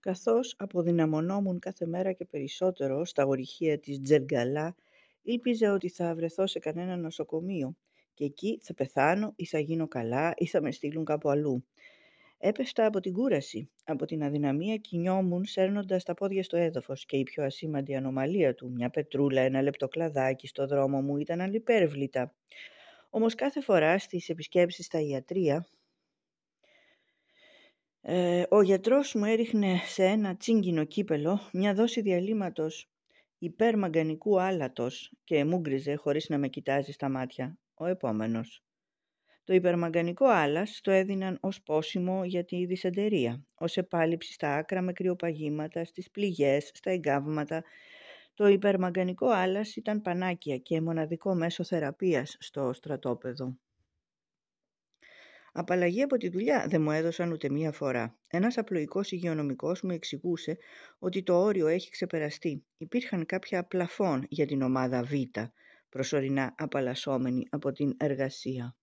καθώς αποδυναμωνόμουν κάθε μέρα και περισσότερο στα ορυχεία της Τζεργκαλά, ήλπιζα ότι θα βρεθώ σε κανένα νοσοκομείο και εκεί θα πεθάνω ή θα γίνω καλά ή θα με στείλουν κάπου αλλού. Έπεστα από την κούραση, από την αδυναμία κινιόμουν σέρνοντας τα πόδια στο έδαφος και η πιο ασήμαντη ανομαλία του, μια πετρούλα, ένα λεπτοκλαδάκι στο δρόμο μου ήταν ανυπέρβλητα. Όμως κάθε φορά στις επισκέψεις στα ιατρία ε, ο γιατρός μου έριχνε σε ένα τσίγκινο κύπελο μια δόση διαλύματος υπερμαγκανικού άλατος και μούγκριζε χωρίς να με κοιτάζει στα μάτια ο επόμενος. Το υπερμαγκανικό άλας το έδιναν ως πόσιμο για τη δυσεντερία, ως επάλυψη στα άκρα με κρυοπαγήματα, στις πληγές, στα εγκάβματα. Το υπερμαγκανικό άλας ήταν πανάκια και μοναδικό μέσο θεραπείας στο στρατόπεδο. Απαλλαγή από τη δουλειά δεν μου έδωσαν ούτε μία φορά. Ένας απλοϊκός υγειονομικός μου εξηγούσε ότι το όριο έχει ξεπεραστεί. Υπήρχαν κάποια πλαφών για την ομάδα Β, προσωρινά απαλλασσόμενη από την εργασία.